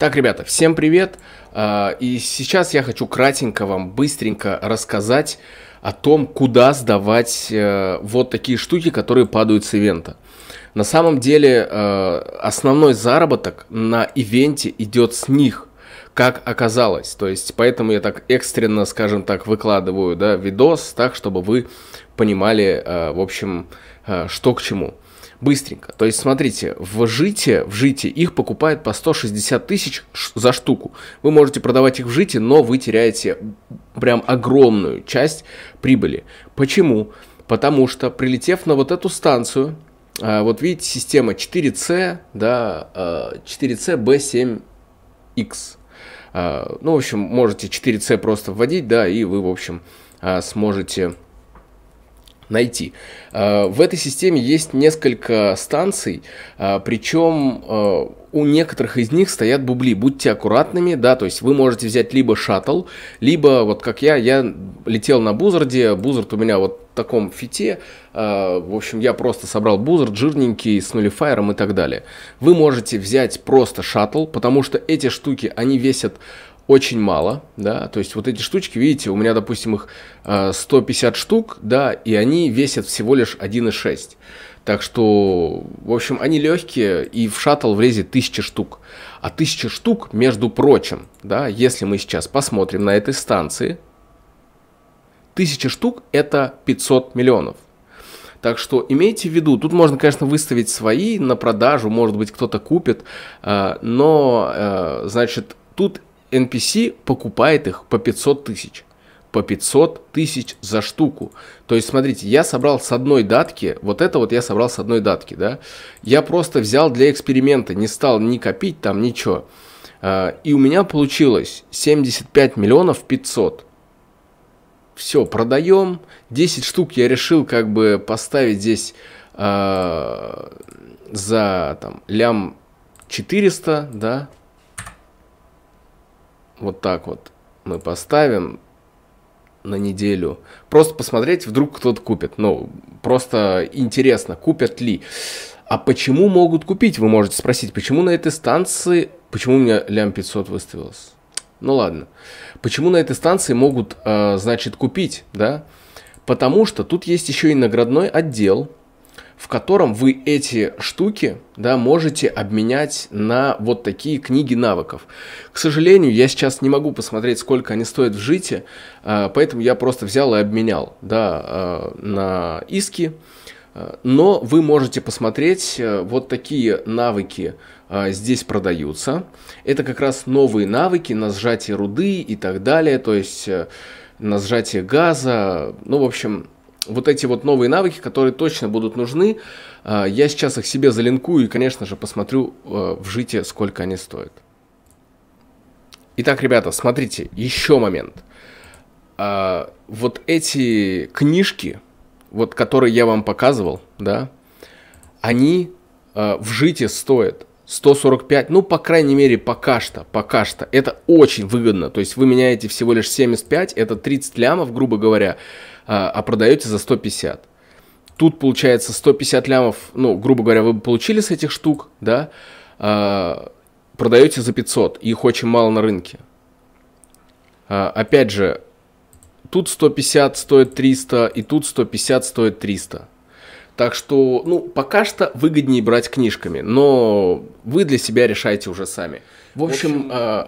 Так, ребята, всем привет! А, и сейчас я хочу кратенько вам быстренько рассказать о том, куда сдавать э, вот такие штуки, которые падают с ивента. На самом деле э, основной заработок на ивенте идет с них как оказалось. То есть, поэтому я так экстренно, скажем так, выкладываю да, видос, так, чтобы вы понимали, э, в общем, что к чему быстренько. То есть, смотрите, в жите, в жите их покупают по 160 тысяч за штуку. Вы можете продавать их в жите, но вы теряете прям огромную часть прибыли. Почему? Потому что, прилетев на вот эту станцию, а, вот видите, система 4C, да, 4CB7X. А, а, ну, в общем, можете 4C просто вводить, да, и вы, в общем, сможете найти. А, в этой системе есть несколько станций, а, причем а, у некоторых из них стоят бубли. Будьте аккуратными, да, то есть вы можете взять либо шаттл, либо вот как я, я летел на бузарде, бузард у меня вот в таком фите, в общем, я просто собрал бузард жирненький с нулифайером и так далее. Вы можете взять просто шаттл, потому что эти штуки, они весят очень мало, да, то есть вот эти штучки, видите, у меня, допустим, их 150 э, штук, да, и они весят всего лишь 1,6. Так что, в общем, они легкие, и в шаттл влезет 1000 штук. А 1000 штук, между прочим, да, если мы сейчас посмотрим на этой станции, 1000 штук это 500 миллионов. Так что имейте в виду, тут можно, конечно, выставить свои на продажу, может быть, кто-то купит, э, но, э, значит, тут NPC покупает их по 500 тысяч. По 500 тысяч за штуку. То есть, смотрите, я собрал с одной датки, вот это вот я собрал с одной датки, да. Я просто взял для эксперимента, не стал ни копить там ничего. А, и у меня получилось 75 миллионов 500. Все, продаем. 10 штук я решил как бы поставить здесь э, за там лям 400, да, вот так вот мы поставим на неделю. Просто посмотреть, вдруг кто-то купит. Ну, просто интересно, купят ли. А почему могут купить, вы можете спросить. Почему на этой станции... Почему у меня лям 500 выставилось? Ну ладно. Почему на этой станции могут, э, значит, купить, да? Потому что тут есть еще и наградной отдел, в котором вы эти штуки да, можете обменять на вот такие книги навыков. К сожалению, я сейчас не могу посмотреть, сколько они стоят в жите, а, поэтому я просто взял и обменял да, а, на иски. А, но вы можете посмотреть, э, вот такие навыки здесь продаются. Это как раз новые навыки на сжатие руды и так далее, то есть э, на сжатие газа. Ну, в общем, вот эти вот новые навыки, которые точно будут нужны. А, я сейчас их себе залинкую и, конечно же, посмотрю а, в жите, сколько они стоят. Итак, ребята, смотрите, еще момент. А, вот эти книжки, вот которые я вам показывал, да, они в жите стоят 145, ну, по крайней мере, пока что, пока что. Это очень выгодно, то есть вы меняете всего лишь 75, это 30 лямов, грубо говоря, а, а продаете за 150. Тут получается 150 лямов, ну, грубо говоря, вы бы получили с этих штук, да, а, продаете за 500, их очень мало на рынке. А, опять же, тут 150 стоит 300, и тут 150 стоит 300. Так что, ну, пока что выгоднее брать книжками, но вы для себя решайте уже сами. В общем, В общем... Э,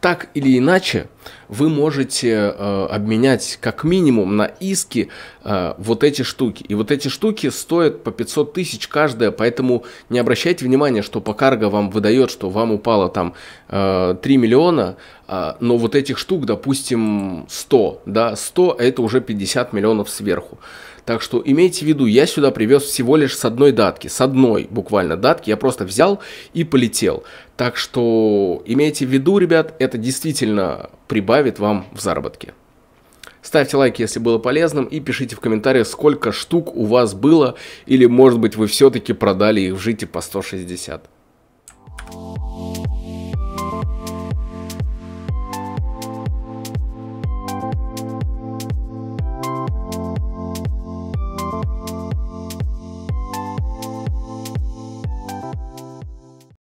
так или иначе, вы можете э, обменять как минимум на иски э, вот эти штуки. И вот эти штуки стоят по 500 тысяч каждая, поэтому не обращайте внимания, что по карго вам выдает, что вам упало там э, 3 миллиона, э, но вот этих штук, допустим, 100, да, 100 это уже 50 миллионов сверху. Так что имейте в виду, я сюда привез всего лишь с одной датки, с одной буквально датки, я просто взял и полетел. Так что имейте в виду, ребят, это действительно прибавит вам в заработке. Ставьте лайк, если было полезным, и пишите в комментариях, сколько штук у вас было, или, может быть, вы все-таки продали их в жите по 160.